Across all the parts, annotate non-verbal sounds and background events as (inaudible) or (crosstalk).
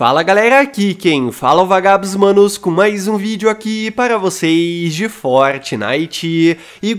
Fala galera, aqui quem fala é o Vagabos Manos com mais um vídeo aqui para vocês de Fortnite. E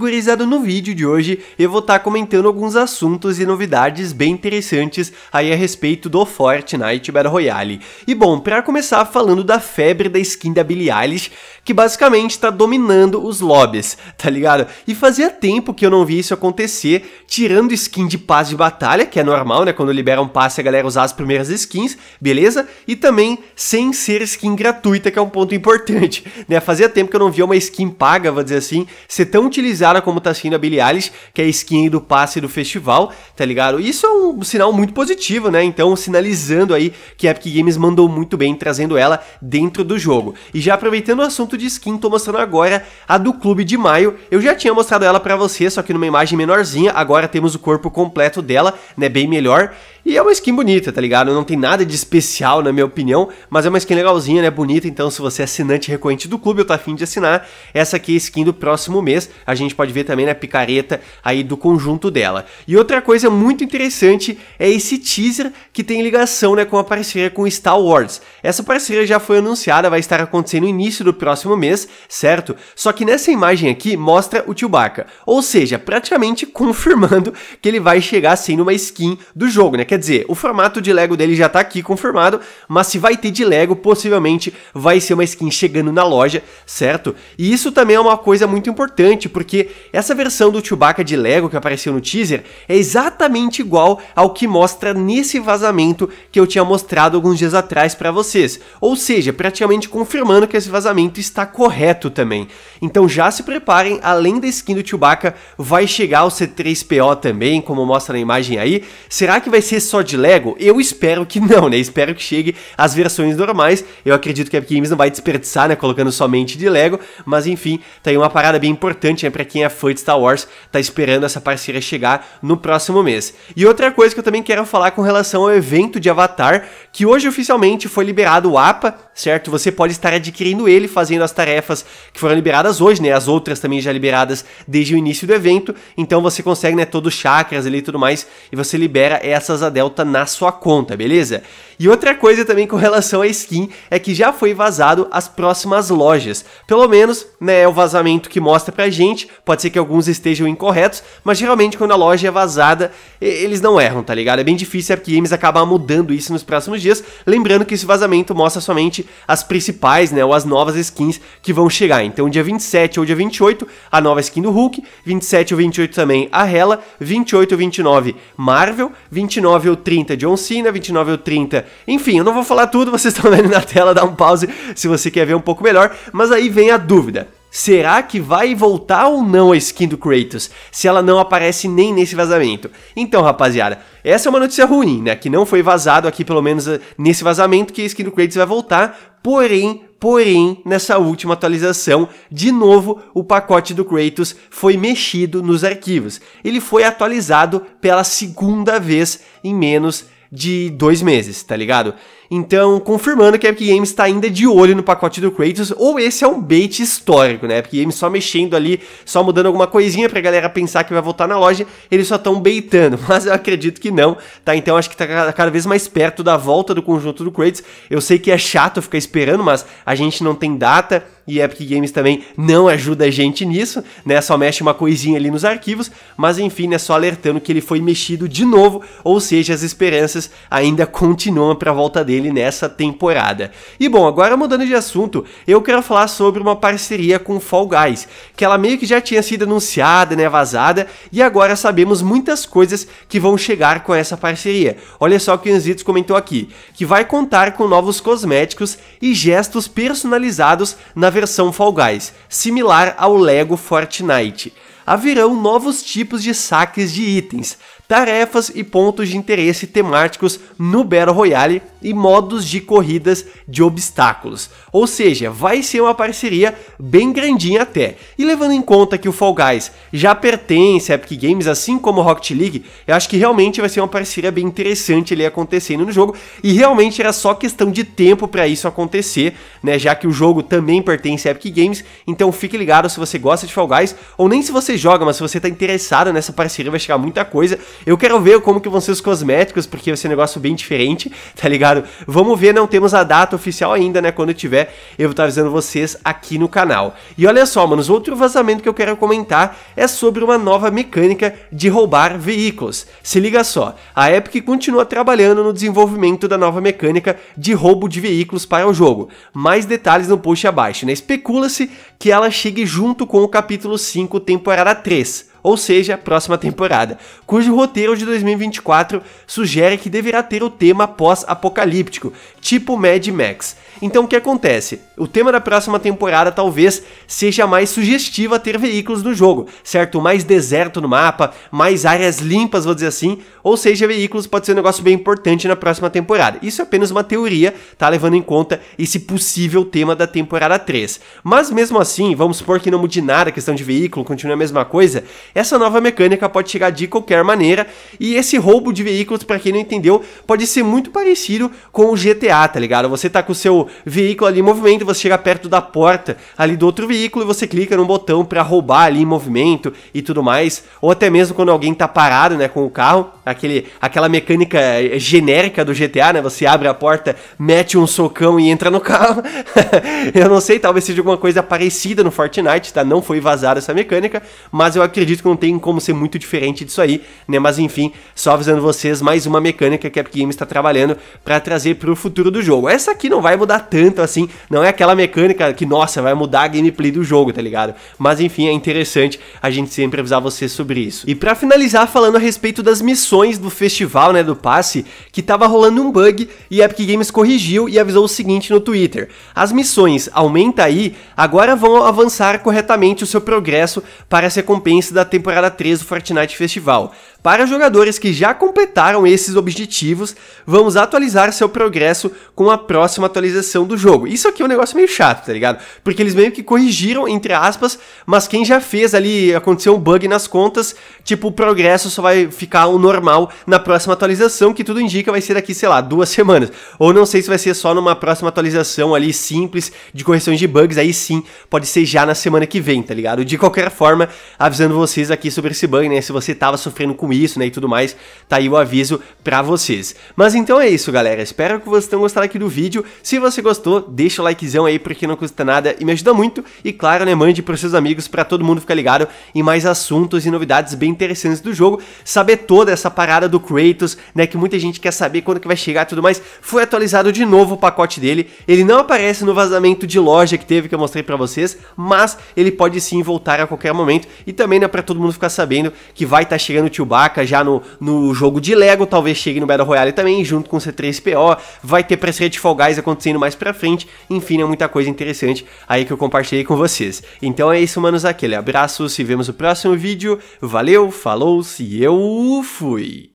no vídeo de hoje eu vou estar tá comentando alguns assuntos e novidades bem interessantes aí a respeito do Fortnite Battle Royale. E bom, para começar falando da febre da skin da Billie Eilish, que basicamente está dominando os lobbies, (laughs) tá ligado? E fazia tempo que eu não via isso acontecer, tirando skin de paz de batalha, que é normal, né? Quando liberam um passe a galera usar as primeiras skins, beleza? e também sem ser skin gratuita, que é um ponto importante, (laughs) né? Fazia tempo que eu não via uma skin paga, vou dizer assim, ser tão utilizada como tá sendo a Billie Eilish, que é a skin do passe do festival, tá ligado? Isso é um sinal muito positivo, né? Então, sinalizando aí que a Epic Games mandou muito bem trazendo ela dentro do jogo. E já aproveitando o assunto de skin, tô mostrando agora a do Clube de Maio. Eu já tinha mostrado ela para você, só que numa imagem menorzinha, agora temos o corpo completo dela, né? Bem melhor. E é uma skin bonita, tá ligado? Não tem nada de especial, na minha opinião, mas é uma skin legalzinha, né? Bonita, então se você é assinante recorrente do clube, eu tá afim de assinar. Essa aqui é skin do próximo mês. A gente pode ver também, na né, picareta aí do conjunto dela. E outra coisa muito interessante é esse teaser que tem ligação, né, com a parceria com Star Wars. Essa parceria já foi anunciada, vai estar acontecendo no início do próximo mês, certo? Só que nessa imagem aqui mostra o Chewbacca, ou seja, praticamente (laughs) confirmando que ele vai chegar sendo assim, uma skin do jogo, né? Quer dizer, o formato de Lego dele já tá aqui confirmado, mas se vai ter de Lego, possivelmente vai ser uma skin chegando na loja, certo? E isso também é uma coisa muito importante, porque essa versão do Chewbacca de Lego que apareceu no teaser é exatamente igual ao que mostra nesse vazamento que eu tinha mostrado alguns dias atrás para vocês. Ou seja, praticamente confirmando que esse vazamento está correto também. Então já se preparem, além da skin do Chewbacca, vai chegar o C3PO também, como mostra na imagem aí. Será que vai ser só de Lego? Eu espero que não, né? Espero que chegue as versões normais. Eu acredito que a Epic Games não vai desperdiçar, né? Colocando somente de Lego. Mas enfim, tá aí uma parada bem importante, né? Pra quem é fã de Star Wars, tá esperando essa parceria chegar no próximo mês. E outra coisa que eu também quero falar com relação ao evento de Avatar, que hoje oficialmente foi liberado o APA, certo? Você pode estar adquirindo ele, fazendo as tarefas que foram liberadas hoje, né? As outras também já liberadas desde o início do evento. Então você consegue, né? Todos os chakras ali e tudo mais. E você libera essas Delta na sua conta, beleza? E outra coisa também com relação à skin é que já foi vazado as próximas lojas. Pelo menos, né, é o vazamento que mostra pra gente, pode ser que alguns estejam incorretos, mas geralmente quando a loja é vazada, eles não erram, tá ligado? É bem difícil a Games acabar mudando isso nos próximos dias, lembrando que esse vazamento mostra somente as principais, né, ou as novas skins que vão chegar. Então, dia 27 ou dia 28, a nova skin do Hulk, 27 ou 28 também a Hela, 28 ou 29 Marvel, 29 29 ou 30 John Cena, 29 ou 30. Enfim, eu não vou falar tudo, (laughs) vocês estão vendo na tela, dá um pause se você quer ver um pouco melhor, mas aí vem a dúvida. Será que vai voltar ou não a skin do Kratos? Se ela não aparece nem nesse vazamento. Então, rapaziada, essa é uma notícia ruim, né? Que não foi vazado aqui, pelo menos eh, nesse vazamento, que a skin do Kratos vai voltar. Porém, Porém, nessa última atualização, de novo, o pacote do Kratos foi mexido nos arquivos. Ele foi atualizado pela segunda vez em menos de dois meses, tá ligado? Então, confirmando que a Epic Games está ainda de olho no pacote do Kratos, ou esse é um bait histórico, né? A Epic Games só mexendo ali, só mudando alguma coisinha pra galera pensar que vai voltar na loja, eles só estão baitando, (laughs) mas eu acredito que não, tá? Então acho que tá cada vez mais perto da volta do conjunto do Kratos. Eu sei que é chato ficar esperando, mas a gente não tem data e Epic Games também não ajuda a gente nisso, né? Só mexe uma coisinha ali nos arquivos, mas enfim, né? Só alertando que ele foi mexido de novo, ou seja, as esperanças ainda continuam para a volta dele ele nessa temporada. E bom, agora mudando de assunto, eu quero falar sobre uma parceria com Fall Guys, que ela meio que já tinha sido anunciada, né, vazada, e agora sabemos muitas coisas que vão chegar com essa parceria. Olha só o que o Enzitos comentou aqui, que vai contar com novos cosméticos e gestos personalizados na versão Fall Guys, similar ao Lego Fortnite haverão novos tipos de saques de itens, tarefas e pontos de interesse temáticos no Battle Royale e modos de corridas de obstáculos. Ou seja, vai ser uma parceria bem grandinha até. E levando em conta que o Fall Guys já pertence a Epic Games, assim como o Rocket League, eu acho que realmente vai ser uma parceria bem interessante ali acontecendo no jogo. E realmente era só questão de tempo para isso acontecer, né? Já que o jogo também pertence a Epic Games, então fique ligado se você gosta de Fall Guys, ou nem se você joga, mas se você está interessado nessa parceria, vai chegar muita coisa. Eu quero ver como que vão ser os cosméticos, porque vai ser um negócio bem diferente, (laughs) tá ligado? Vamos ver, não temos a data oficial ainda, né? Quando tiver, eu vou estar avisando vocês aqui no canal. E olha só, manos, outro vazamento que eu quero comentar é sobre uma nova mecânica de roubar veículos. Se liga só, a Epic continua trabalhando no desenvolvimento da nova mecânica de roubo de veículos para o jogo. Mais detalhes no post abaixo, né? Especula-se que ela chegue junto com o capítulo 5, temporada 3 ou seja, próxima temporada, cujo roteiro de 2024 sugere que deverá ter o tema pós-apocalíptico, tipo Mad Max. Então o que acontece? O tema da próxima temporada talvez seja mais sugestivo a ter veículos no jogo, certo? Mais deserto no mapa, mais áreas limpas, vou dizer assim, ou seja, veículos pode ser um negócio bem importante na próxima temporada. Isso é apenas uma teoria, tá levando em conta esse possível tema da temporada 3. Mas mesmo assim, vamos supor que não mude nada a questão de veículo, continue a mesma coisa, essa nova mecânica pode chegar de qualquer maneira e esse roubo de veículos, para quem não entendeu, pode ser muito parecido com o GTA, tá ligado? Você tá com o seu veículo ali em movimento, você chega perto da porta ali do outro veículo e você clica num botão para roubar ali em movimento e tudo mais, ou até mesmo quando alguém tá parado, né, com o carro, aquele aquela mecânica eh, genérica do GTA, né? Você abre a porta, mete um socão e entra no carro. (laughs) eu não sei, talvez seja alguma coisa parecida no Fortnite, tá? Não foi vazada essa mecânica, mas eu acredito acredito que não tem como ser muito diferente disso aí, né? Mas enfim, só avisando vocês, mais uma mecânica que a Epic Games está trabalhando para trazer para o futuro do jogo. Essa aqui não vai mudar tanto assim, não é aquela mecânica que, nossa, vai mudar a gameplay do jogo, tá ligado? Mas enfim, é interessante a gente sempre avisar vocês sobre isso. E para finalizar, falando a respeito das missões do festival, né, do passe, que tava rolando um bug e a Epic Games corrigiu e avisou o seguinte no Twitter: as missões aumenta aí agora vão avançar corretamente o seu progresso para as recompensas da temporada 3 do Fortnite Festival. Para jogadores que já completaram esses objetivos, vamos atualizar seu progresso com a próxima atualização do jogo. Isso aqui é um negócio meio chato, tá ligado? Porque eles meio que corrigiram, entre aspas, mas quem já fez ali, aconteceu um bug nas contas, tipo, o progresso só vai ficar o normal na próxima atualização, que tudo indica vai ser daqui, sei lá, duas semanas. Ou não sei se vai ser só numa próxima atualização ali simples de correções de bugs, aí sim, pode ser já na semana que vem, tá ligado? De qualquer forma, avisando vocês aqui sobre esse banho, né? Se você tava sofrendo com isso, né, e tudo mais, tá aí o aviso pra vocês. Mas então é isso, galera. Espero que vocês tenham gostado aqui do vídeo. Se você gostou, deixa o likezão aí, porque não custa nada e me ajuda muito. E claro, né, mande pros seus amigos pra todo mundo ficar ligado em mais assuntos e novidades bem interessantes do jogo. Saber toda essa parada do Kratos, né, que muita gente quer saber quando que vai chegar e tudo mais. Foi atualizado de novo o pacote dele. Ele não aparece no vazamento de loja que teve, que eu mostrei pra vocês, mas ele pode sim voltar a qualquer momento. E também, né, pra todo mundo ficar sabendo que vai estar tá chegando o Chewbacca já no, no jogo de Lego, talvez chegue no Battle Royale também, junto com o C3PO, vai ter press de Fall Guys acontecendo mais pra frente, enfim, é muita coisa interessante aí que eu compartilhei com vocês. Então é isso, manos, aquele abraço, se vemos no próximo vídeo, valeu, falou, se eu fui!